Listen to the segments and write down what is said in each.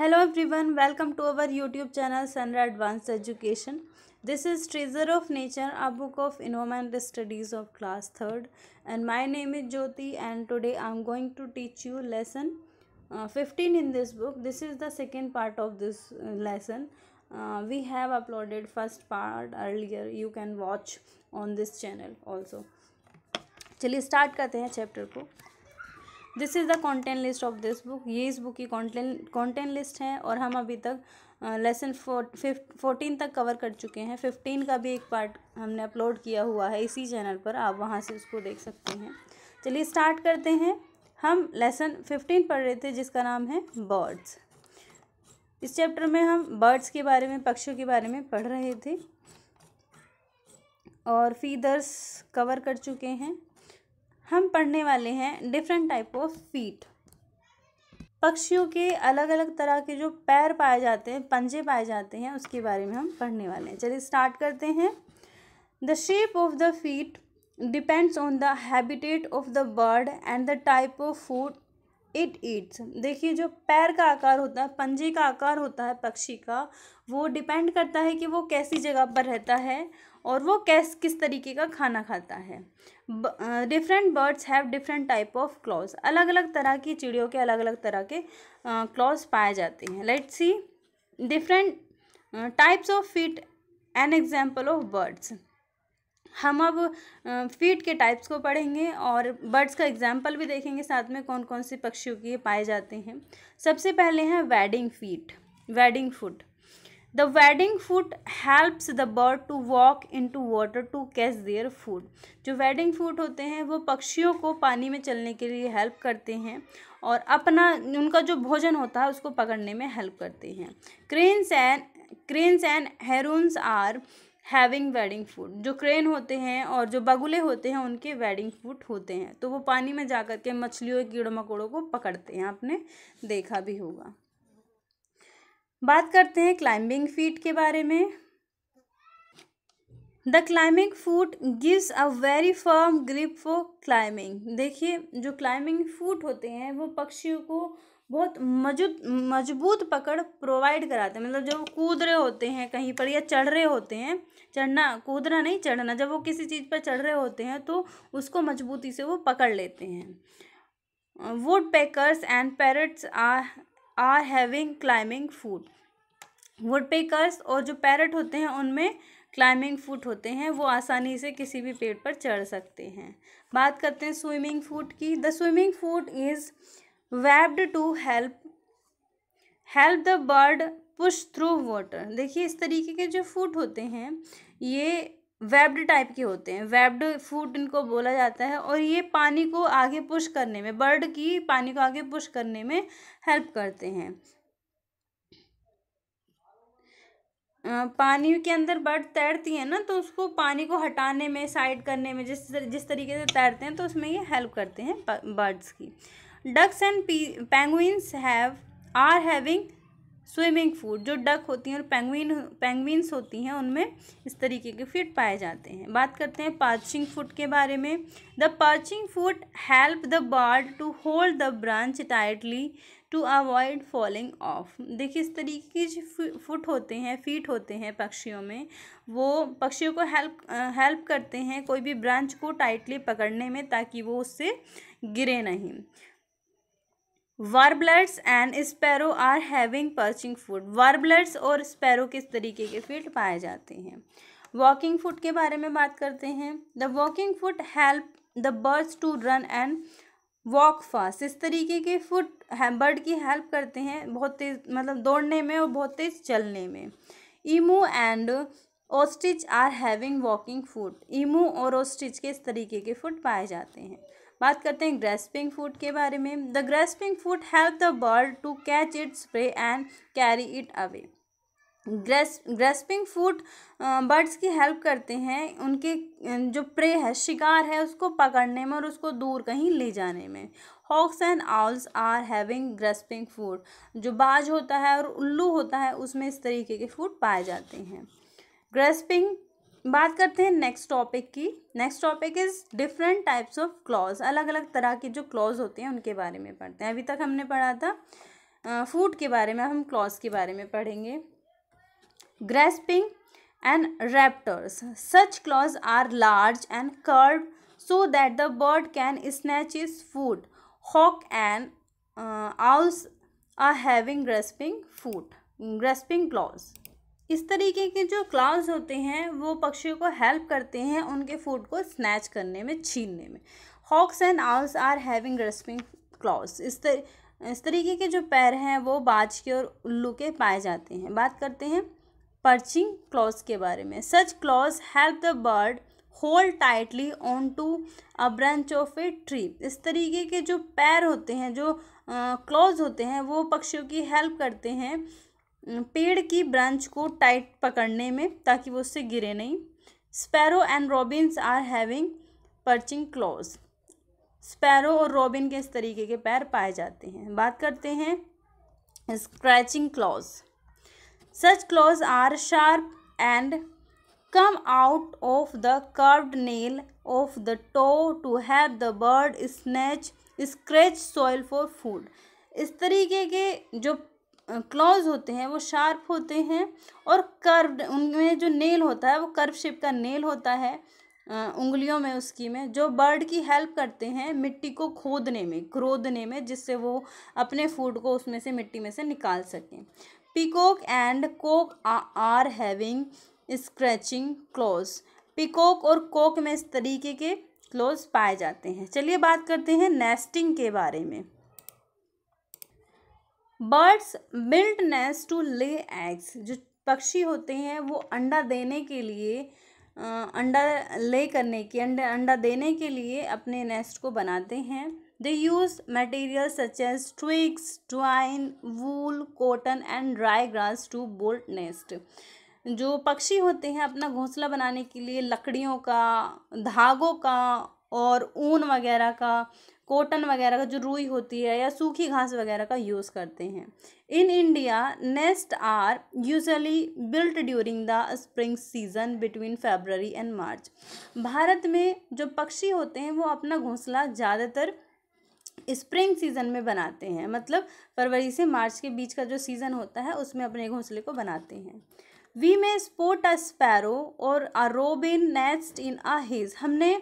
hello everyone welcome to our YouTube channel सनरा advance education this is treasure of nature a book of environment studies of class third and my name is Jyoti and today I am going to teach you lesson fifteen in this book this is the second part of this lesson we have uploaded first part earlier you can watch on this channel also चलिए start करते हैं chapter को this is the content list of this book ये इस book की content content list है और हम अभी तक लेसन फोर्टीन तक कवर कर चुके हैं फिफ्टीन का भी एक पार्ट हमने अपलोड किया हुआ है इसी चैनल पर आप वहाँ से उसको देख सकते हैं चलिए स्टार्ट करते हैं हम लेसन फिफ्टीन पढ़ रहे थे जिसका नाम है बर्ड्स इस चैप्टर में हम बर्ड्स के बारे में पक्षियों के बारे में पढ़ रहे थे और फीदर्स कवर कर चुके हैं हम पढ़ने वाले हैं डिफरेंट टाइप ऑफ फीट पक्षियों के अलग अलग तरह के जो पैर पाए जाते हैं पंजे पाए जाते हैं उसके बारे में हम पढ़ने वाले हैं चलिए स्टार्ट करते हैं the shape of the feet depends on the habitat of the bird and the type of food it eats देखिए जो पैर का आकार होता है पंजे का आकार होता है पक्षी का वो डिपेंड करता है कि वो कैसी जगह पर रहता है और वो कैस किस तरीके का खाना खाता है different birds have different type of claws अलग अलग तरह की चिड़ियों के अलग अलग तरह के क्लॉज पाए जाते हैं let's see different types of feet an example of birds हम अब फीड के टाइप्स को पढ़ेंगे और बर्ड्स का एग्जाम्पल भी देखेंगे साथ में कौन कौन से पक्षियों के पाए जाते हैं सबसे पहले हैं wading feet wading foot the wading foot helps the bird to walk in to water to catch their food जो वेडिंग फूट होते हैं वो पक्षियों को पानी में चलने के लिए हेल्प करते हैं और अपना उनका जो भोजन होता है उसको पकड़ने में हेल्प करते हैं cranes and cranes and herons are having wading foot जो क्रेन होते हैं और जो बगुले होते हैं उनके वेडिंग फूड होते हैं तो वो पानी में जा कर के मछलियों कीड़ों मकोड़ों को पकड़ते हैं आपने देखा भी होगा बात करते हैं क्लाइंबिंग फीट के बारे में the climbing foot gives a very firm grip for climbing देखिए जो क्लाइंबिंग फूट होते हैं वो पक्षियों को बहुत मजबूत मजबूत पकड़ प्रोवाइड कराते हैं मतलब जब वो कूद रहे होते हैं कहीं पर या चढ़ रहे होते हैं चढ़ना कूदना नहीं चढ़ना जब वो किसी चीज़ पर चढ़ रहे होते हैं तो उसको मजबूती से वो पकड़ लेते हैं woodpeckers and parrots are are having climbing foot woodpeckers और जो पैरट होते हैं उनमें क्लाइंबिंग फूट होते हैं वो आसानी से किसी भी पेड़ पर चढ़ सकते हैं बात करते हैं स्विमिंग फूट की the swimming foot is webbed to help help the bird push through water देखिए इस तरीके के जो फूट होते हैं ये वेब्ड टाइप के होते हैं वेब्ड फूट इनको बोला जाता है और ये पानी को आगे पुश करने में बर्ड की पानी को आगे पुश करने में हेल्प करते हैं पानी के अंदर बर्ड तैरती है ना तो उसको पानी को हटाने में साइड करने में जिस जिस तरीके से तैरते हैं तो उसमें ये हेल्प करते हैं बर्ड्स की ducks and penguins have are having swimming foot जो डक होती हैं और पेंगुइन पेंगुइन्स होती हैं उनमें इस तरीके के फिट पाए जाते हैं बात करते हैं पार्चिंग फूड के बारे में the perching foot help the bird to hold the branch tightly to avoid falling off देखिए इस तरीके के जो फुट होते हैं फीट होते हैं पक्षियों में वो पक्षियों को हेल्प हेल्प करते हैं कोई भी ब्रांच को टाइटली पकड़ने में ताकि वो उससे गिरे नहीं warblers and sparrow are having perching foot warblers और स्पैरो किस तरीके के फील्ड पाए जाते हैं वॉकिंग फूड के बारे में बात करते हैं the walking foot help the birds to run and walk fast इस तरीके के फूड बर्ड की हेल्प करते हैं बहुत तेज मतलब दौड़ने में और बहुत तेज चलने में emu and ostrich are having walking foot emu और ओस्टिच के इस तरीके के फूड पाए जाते हैं बात करते हैं ग्रेस्पिंग फूड के बारे में the grasping foot help the bird to catch its prey and carry it away grasp grasping foot birds की हेल्प करते हैं उनके जो प्रे है शिकार है उसको पकड़ने में और उसको दूर कहीं ले जाने में hawks and owls are having grasping foot जो बाज होता है और उल्लू होता है उसमें इस तरीके के फूड पाए जाते हैं ग्रेस्पिंग बात करते हैं नेक्स्ट टॉपिक की next topic is different types of claws अलग अलग तरह के जो क्लॉज होते हैं उनके बारे में पढ़ते हैं अभी तक हमने पढ़ा था फूड के बारे में हम क्लॉज के बारे में पढ़ेंगे grasping and raptors such claws are large and curve so that the bird can snatch its food hawk and owls are having grasping foot grasping claws इस तरीके के जो क्लाउज होते हैं वो पक्षियों को हेल्प करते हैं उनके फूड को स्नैच करने में छीनने में hawks and owls are having grasping claws इस तर इस तरीके के जो पैर हैं वो बाज के और उल्लू के पाए जाते हैं बात करते हैं पर्चिंग क्लॉज के बारे में such claws help the bird hold tightly on to a branch of a tree इस तरीके के जो पैर होते हैं जो क्लॉज होते हैं वो पक्षियों की हेल्प करते हैं पेड़ की ब्रांच को टाइट पकड़ने में ताकि वो उससे गिरे नहीं sparrow and robins are having perching claws sparrow और रॉबिन के इस तरीके के पैर पाए जाते हैं बात करते हैं scratching claws such claws are sharp and come out of the curved nail of the toe to have the bird snatch scratch soil for food इस तरीके के जो क्लॉज होते हैं वो शार्प होते हैं और कर्व उनमें जो नेल होता है वो कर्व शेप का नेल होता है उंगलियों में उसकी में जो बर्ड की हेल्प करते हैं मिट्टी को खोदने में खोदने में जिससे वो अपने फूड को उसमें से मिट्टी में से निकाल सकें peacock and cock are having scratching claws peacock और कोक में इस तरीके के क्लोज पाए जाते हैं चलिए बात करते हैं नेस्टिंग के बारे में birds build nest to lay eggs जो पक्षी होते हैं वो अंडा देने के लिए अंडा ले करने के अंडा अंडा देने के लिए अपने नेस्ट को बनाते हैं they use material such as twigs twine wool cotton and dry grass to build nest जो पक्षी होते हैं अपना घोंसला बनाने के लिए लकड़ियों का धागों का और ऊन वगैरह का कॉटन वगैरह का जो रुई होती है या सूखी घास वगैरह का यूज़ करते हैं in India nest are usually built during the spring season between February and March भारत में जो पक्षी होते हैं वो अपना घोंसला ज़्यादातर स्प्रिंग सीज़न में बनाते हैं मतलब फरवरी से मार्च के बीच का जो सीज़न होता है उसमें अपने घोंसले को बनाते हैं we may spot a sparrow और a robin nest in a hedge हमने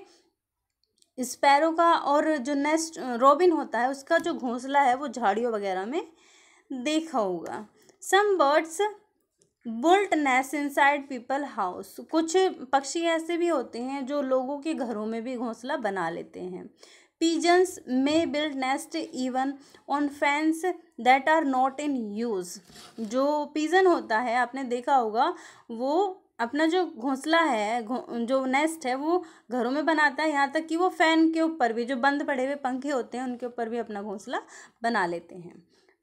स्पैरो का और जो नेस्ट रॉबिन होता है उसका जो घोंसला है वो झाड़ियों वगैरह में देखा होगा some birds built nest inside people house कुछ पक्षी ऐसे भी होते हैं जो लोगों के घरों में भी घोंसला बना लेते हैं pigeons may build nest even on fans that are not in use जो पीजन होता है आपने देखा होगा वो अपना जो घोंसला है जो नेस्ट है वो घरों में बनाता है यहाँ तक कि वो फ़ैन के ऊपर भी जो बंद पड़े हुए पंखे होते हैं उनके ऊपर भी अपना घोंसला बना लेते हैं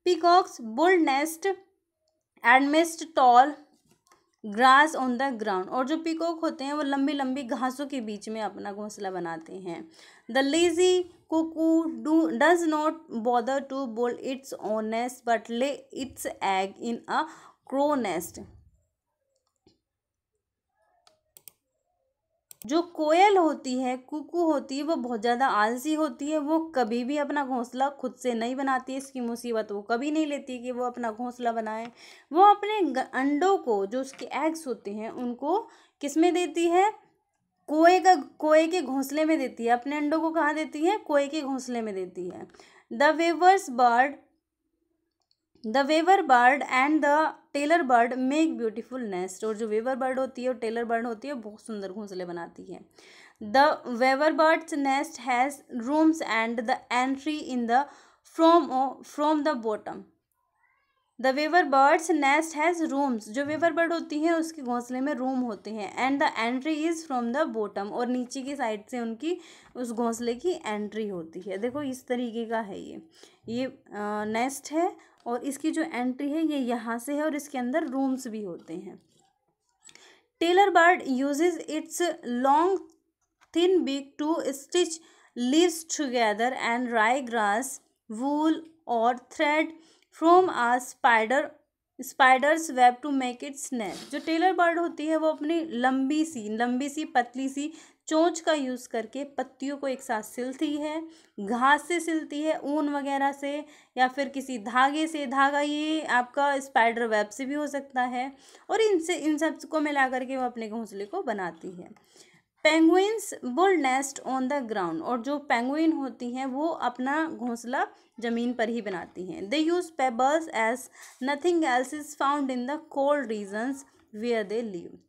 peacocks build nest amidst tall grass on the ground और जो पीकॉक होते हैं वो लंबी लंबी घासों के बीच में अपना घोंसला बनाते हैं the lazy cuckoo do does not bother to build its own nest but lay its egg in a crow nest जो कोयल होती है कुकू होती है वो बहुत ज़्यादा आलसी होती है वो कभी भी अपना घोंसला खुद से नहीं बनाती है इसकी मुसीबत वो कभी नहीं लेती कि वो अपना घोंसला बनाए वो अपने अंडों को जो उसके एग्स होते हैं उनको किस में देती है कोए का कोए के घोंसले में देती है अपने अंडों को कहाँ देती है कोए के घोंसले में देती है the weavers bird the weaver bird and the tailor bird make beautiful nest और जो वेवर बर्ड होती है और टेलर बर्ड होती है बहुत सुंदर घोंसले बनाती है the weaver birds nest has rooms and the entry in the from from the bottom the weaver birds nest has rooms जो वेवर बर्ड होती हैं उसके घोंसले में रूम होते हैं and the entry is from the bottom और नीचे की साइड से उनकी उस घोंसले की एंट्री होती है देखो इस तरीके का है ये ये नेस्ट है और इसकी जो एंट्री है ये यहाँ से है और इसके अंदर रूम्स भी होते हैं tailor bird uses its long thin thin to stitch stitch leaves and and grass wool और thread from a spider spiders web to make its nest जो टेलर बर्ड होती है वो अपनी लंबी सी लंबी सी पतली सी चोंच का यूज़ करके पत्तियों को एक साथ सिलती है घास से सिलती है ऊन वगैरह से या फिर किसी धागे से धागा ये आपका स्पाइडर वेब से भी हो सकता है और इनसे इन सब को मिला करके वो अपने घोंसले को बनाती है penguins build nest on the ground और जो पेंगुइन होती हैं वो अपना घोंसला ज़मीन पर ही बनाती हैं they use pebbles as nothing else is found in the cold regions where they live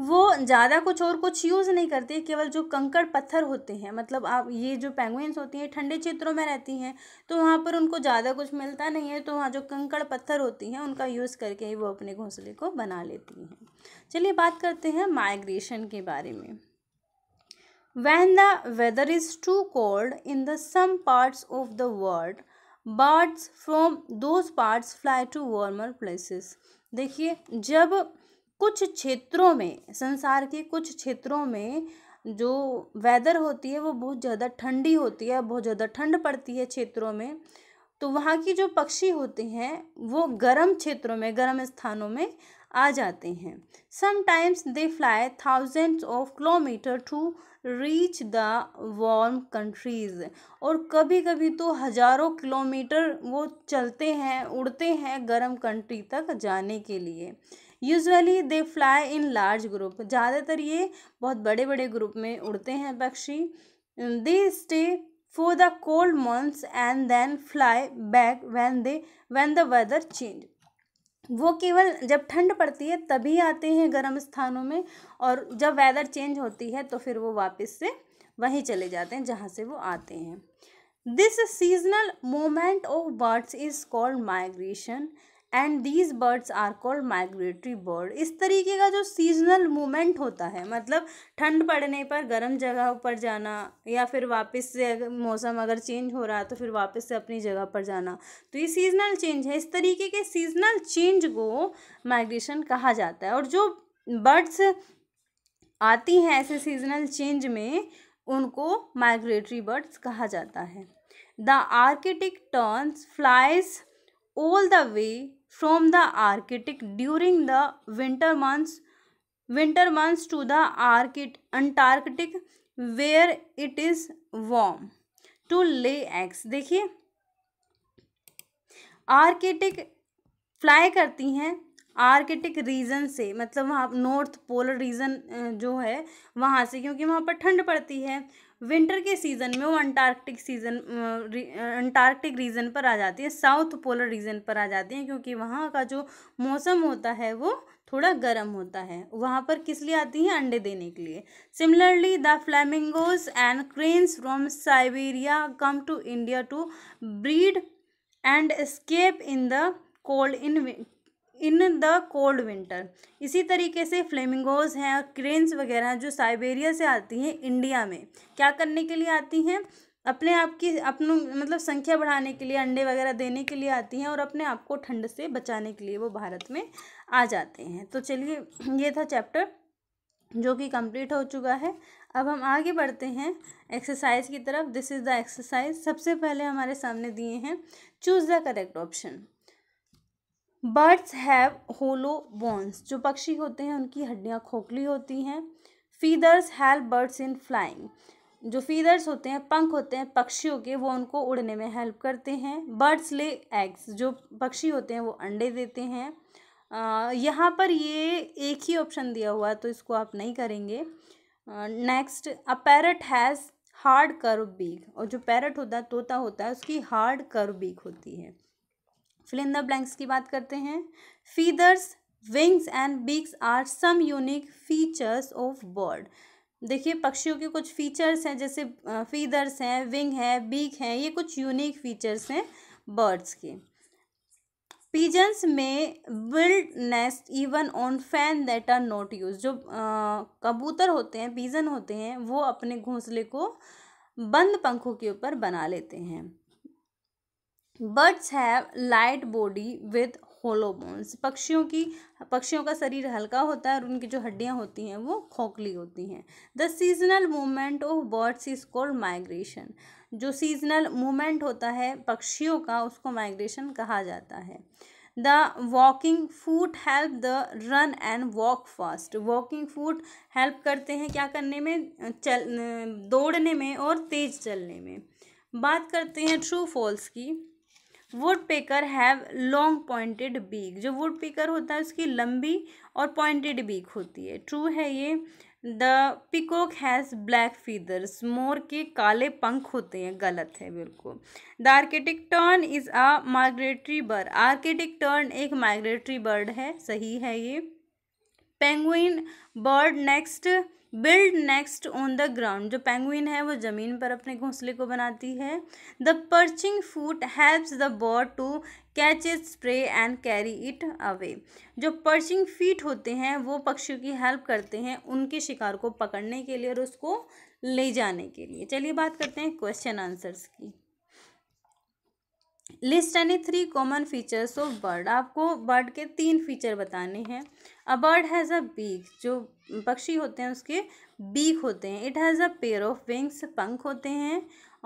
वो ज़्यादा कुछ और कुछ यूज़ नहीं करती केवल जो कंकड़ पत्थर होते हैं मतलब आप ये जो पेंगुइन्स होती हैं ठंडे क्षेत्रों में रहती हैं तो वहाँ पर उनको ज़्यादा कुछ मिलता नहीं है तो वहाँ जो कंकड़ पत्थर होती हैं उनका यूज़ करके ही वो अपने घोंसले को बना लेती हैं चलिए बात करते हैं माइग्रेशन के बारे में when the weather is too cold in the some parts of the world birds from those parts fly to warmer places देखिए जब कुछ क्षेत्रों में संसार के कुछ क्षेत्रों में जो वेदर होती है वो बहुत ज़्यादा ठंडी होती है बहुत ज़्यादा ठंड पड़ती है क्षेत्रों में तो वहाँ की जो पक्षी होते हैं वो गर्म क्षेत्रों में गर्म स्थानों में आ जाते हैं sometimes they fly thousands of kilometer to reach the warm countries और कभी कभी तो हज़ारों किलोमीटर वो चलते हैं उड़ते हैं गर्म कंट्री तक जाने के लिए usually they fly in large group ज़्यादातर ये बहुत बड़े बड़े ग्रुप में उड़ते हैं पक्षी they stay for the cold months and then fly back when they when the weather change वो केवल जब ठंड पड़ती है तभी आते हैं गर्म स्थानों में और जब वेदर चेंज होती है तो फिर वो वापस से वहीं चले जाते हैं जहाँ से वो आते हैं this seasonal movement of birds is called migration and these birds are called migratory bird इस तरीके का जो सीजनल मूवमेंट होता है मतलब ठंड पड़ने पर गर्म जगह पर जाना या फिर वापस से अगर मौसम अगर चेंज हो रहा है तो फिर वापस से अपनी जगह पर जाना तो ये सीजनल चेंज है इस तरीके के सीजनल चेंज को माइग्रेशन कहा जाता है और जो बर्ड्स आती हैं ऐसे सीजनल चेंज में उनको माइग्रेटरी बर्ड्स कहा जाता है the Arctic terns flies all the way from the Arctic during the winter months winter months to the Arctic Antarctic where it is warm to lay eggs देखिए Arctic fly करती हैं Arctic reason से मतलब वहाँ north polar region जो है वहाँ से क्योंकि वहाँ पर ठंड पड़ती है विंटर के सीज़न में वो अंटार्कटिक सीज़न अंटार्कटिक रीजन पर आ जाती है साउथ पोलर रीजन पर आ जाती हैं क्योंकि वहाँ का जो मौसम होता है वो थोड़ा गर्म होता है वहाँ पर किस लिए आती हैं अंडे देने के लिए similarly the flamingos and cranes from Siberia come to India to breed and escape in the cold in in the cold winter इसी तरीके से फ्लेमिंगोज हैं और क्रेन्स वगैरह जो साइबेरिया से आती हैं इंडिया में क्या करने के लिए आती हैं अपने आप की अपनों मतलब संख्या बढ़ाने के लिए अंडे वगैरह देने के लिए आती हैं और अपने आप को ठंड से बचाने के लिए वो भारत में आ जाते हैं तो चलिए ये था चैप्टर जो कि कंप्लीट हो चुका है अब हम आगे बढ़ते हैं एक्सरसाइज की तरफ दिस इज़ द एक्सरसाइज सबसे पहले हमारे सामने दिए हैं choose the correct option birds have hollow bones जो पक्षी होते हैं उनकी हड्डियाँ खोखली होती हैं feathers help birds in flying जो फीदर्स होते हैं पंख होते हैं पक्षियों के वो उनको उड़ने में हेल्प करते हैं बर्ड्स ले एग्स जो पक्षी होते हैं वो अंडे देते हैं यहाँ पर ये एक ही ऑप्शन दिया हुआ है तो इसको आप नहीं करेंगे next a parrot has hard curve beak और जो पैरट होता है तोता होता है उसकी हार्ड कर्व बीक होती है फिलिंद ब्लैंक्स की बात करते हैं feathers wings and beaks are some unique features of bird देखिए पक्षियों के कुछ फीचर्स हैं जैसे फीदर्स हैं विंग है बीक हैं ये कुछ यूनिक फीचर्स हैं बर्ड्स के पीजन्स में build nest even on fan that are not use जो आ, कबूतर होते हैं पीजन होते हैं वो अपने घोंसले को बंद पंखों के ऊपर बना लेते हैं birds have light body with hollow bones पक्षियों की पक्षियों का शरीर हल्का होता है और उनकी जो हड्डियाँ होती हैं वो खोखली होती हैं the seasonal movement of birds is called migration जो सीजनल मूवमेंट होता है पक्षियों का उसको माइग्रेशन कहा जाता है the walking foot help the run and walk fast walking foot help करते हैं क्या करने में चल दौड़ने में और तेज चलने में बात करते हैं ट्रू फॉल्स की woodpecker have long pointed beak जो वुड पेकर होता है उसकी लंबी और पॉइंटेड बीक होती है ट्रू है ये the peacock has black feathers मोर के काले पंख होते हैं गलत है बिल्कुल the Arctic tern is a migratory bird Arctic tern एक माइग्रेटरी बर्ड है सही है ये penguin bird next build next on the ground जो पेंगुइन है वो ज़मीन पर अपने घोंसले को बनाती है the perching foot helps the bird to catch it spray and carry it away जो पर्चिंग फीट होते हैं वो पक्षियों की हेल्प करते हैं उनके शिकार को पकड़ने के लिए और उसको ले जाने के लिए चलिए बात करते हैं क्वेश्चन आंसर्स की list any three common features of bird आपको बर्ड के तीन फीचर बताने हैं a bird has a beak जो पक्षी होते हैं उसके बीक होते हैं it has a pair of wings पंख होते हैं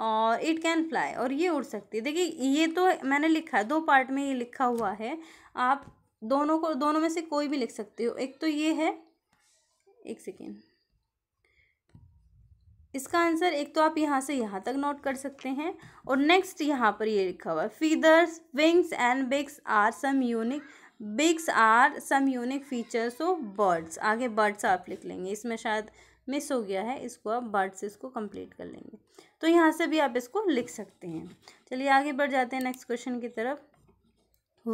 और इट कैन फ्लाई और ये उड़ सकती है देखिए ये तो मैंने लिखा है दो पार्ट में ये लिखा हुआ है आप दोनों को दोनों में से कोई भी लिख सकते हो एक तो ये है एक सेकेंड इसका आंसर एक तो आप यहाँ से यहाँ तक नोट कर सकते हैं और नेक्स्ट यहाँ पर ये लिखा हुआ है feathers wings and beaks are some unique beaks are some unique features of birds आगे बर्ड्स आप लिख लेंगे इसमें शायद मिस हो गया है इसको आप बर्ड्स इसको कंप्लीट कर लेंगे तो यहाँ से भी आप इसको लिख सकते हैं चलिए आगे बढ़ जाते हैं नेक्स्ट क्वेश्चन की तरफ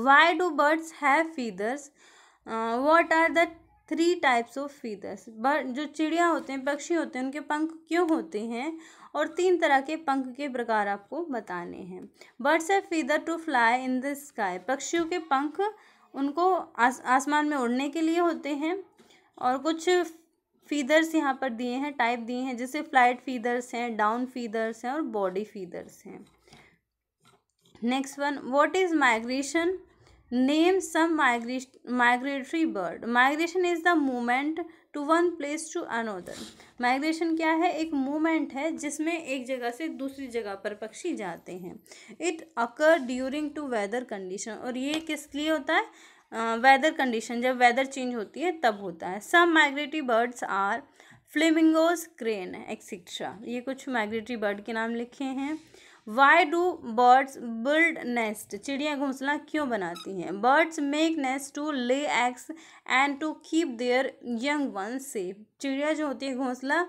why do birds have feathers what are the three types of feathers bird जो चिड़िया होते हैं पक्षी होते हैं उनके पंख क्यों होते हैं और तीन तरह के पंख के प्रकार आपको बताने हैं birds have feather to fly in the sky पक्षियों के पंख उनको आस आसमान में उड़ने के लिए होते हैं और कुछ फीदर्स यहाँ पर दिए हैं टाइप दिए हैं जैसे फ्लाइट फीदर्स हैं डाउन फीदर्स हैं और बॉडी फीदर्स हैं next one what is migration name some migratory bird migration is the movement to one place to another migration क्या है एक मूवमेंट है जिसमें एक जगह से दूसरी जगह पर पक्षी जाते हैं it occur during to weather condition और ये किस लिए होता है वेदर कंडीशन जब वेदर चेंज होती है तब होता है some migratory birds are flamingos crane etcetera ये कुछ माइग्रेटरी बर्ड के नाम लिखे हैं why do birds build nest चिड़िया घोंसला क्यों बनाती हैं birds make nest to lay eggs and to keep their young one safe चिड़िया जो होती है घोंसला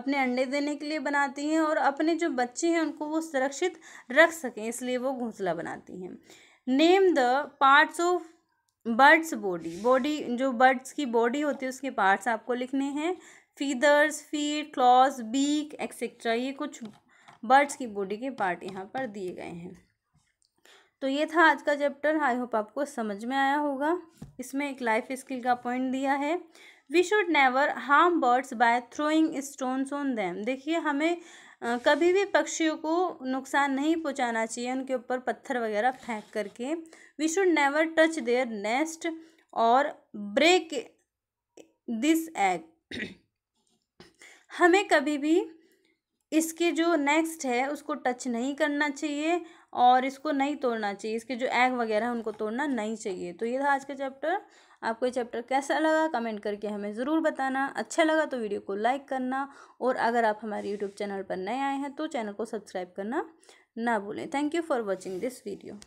अपने अंडे देने के लिए बनाती हैं और अपने जो बच्चे हैं उनको वो सुरक्षित रख सकें इसलिए वो घोंसला बनाती हैं name the parts of birds body body जो बर्ड्स की बॉडी होती है उसके पार्ट्स आपको लिखने हैं feathers feet claws beak etcetera ये कुछ बर्ड्स की बॉडी के पार्ट यहाँ पर दिए गए हैं तो ये था आज का चैप्टर आई होप आपको समझ में आया होगा इसमें एक लाइफ स्किल का पॉइंट दिया है we should never harm birds by throwing stones on them देखिए हमें कभी भी पक्षियों को नुकसान नहीं पहुंचाना चाहिए उनके ऊपर पत्थर वगैरह फेंक करके we should never touch their nest और ब्रेक दिस एग हमें कभी भी इसके जो नेक्स्ट है उसको टच नहीं करना चाहिए और इसको नहीं तोड़ना चाहिए इसके जो एग वगैरह उनको तोड़ना नहीं चाहिए तो ये था आज का चैप्टर आपको ये चैप्टर कैसा लगा कमेंट करके हमें ज़रूर बताना अच्छा लगा तो वीडियो को लाइक करना और अगर आप हमारे यूट्यूब चैनल पर नए आए हैं तो चैनल को सब्सक्राइब करना ना भूलें thank you for watching this video